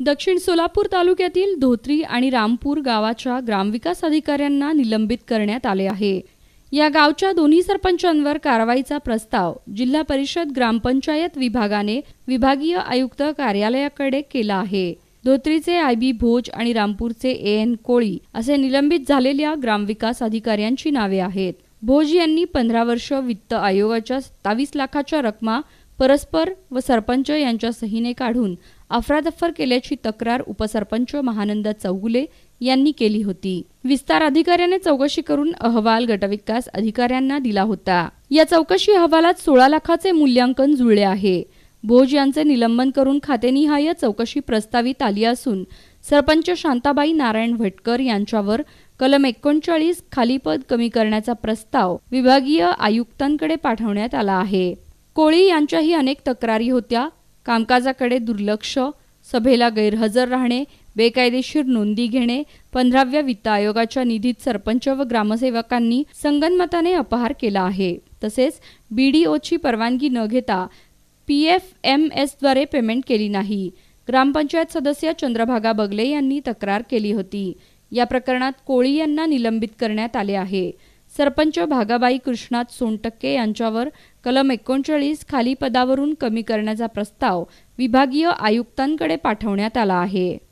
दक्षिण सोलापूर तालुक्यातील धोत्री आणि रामपूर गावाच्या ग्रामविकास अधिकाऱ्यांना निलंबित करण्यात आले आहे या गावच्या दोन्ही सरपंचांवर कारवाईचा प्रस्ताव जिल्हा परिषद ग्रामपंचायत विभागाने विभागीय आयुक्त कार्यालयाकडे केला आहे धोत्रीचे आय बी भोज आणि रामपूरचे ए एन कोळी असे निलंबित झालेल्या ग्रामविकास अधिकाऱ्यांची नावे आहेत भोज यांनी पंधरा वर्ष वित्त आयोगाच्या सत्तावीस लाखाच्या रकमा परस्पर व सरपंच यांच्या सहीने काढून अफरादफर केल्याची तक्रार उपसरपंच महानंद चौगुले यांनी केली होती विस्तार अधिकाऱ्याने चौकशी करून अहवाल गटविकास अधिकाऱ्यांना दिला होता या चौकशी अहवालात सोळा लाखाचे मूल्यांकन जुळले आहे भोज यांचे निलंबन करून खातेनिहाय चौकशी प्रस्तावित आली असून सरपंच शांताबाई नारायण भटकर यांच्यावर कलम एकोणचाळीस खालीपद कमी करण्याचा प्रस्ताव विभागीय आयुक्तांकडे पाठवण्यात आला आहे कोळी यांच्याही अनेक तक्रारी होत्या कामकाजाकडे दुर्लक्ष सभेला गैरहजर राहणे बेकायदेशीर नोंदी घेणे पंधराव्या वित्त आयोगाच्या निधीत सरपंच व ग्रामसेवकांनी संगनमताने अपहार केला आहे तसेच बी डी ओची परवानगी न घेता पी एफ एम एसद्वारे पेमेंट केली नाही ग्रामपंचायत सदस्य चंद्रभागा बगले यांनी तक्रार केली होती या प्रकरणात कोळी यांना निलंबित करण्यात आले आहे सरपंच भागाबाई कृष्णात सोनटक्के यांच्यावर कलम एकोणचाळीस खाली पदावरून कमी करण्याचा प्रस्ताव विभागीय आयुक्तांकडे पाठवण्यात आला आहे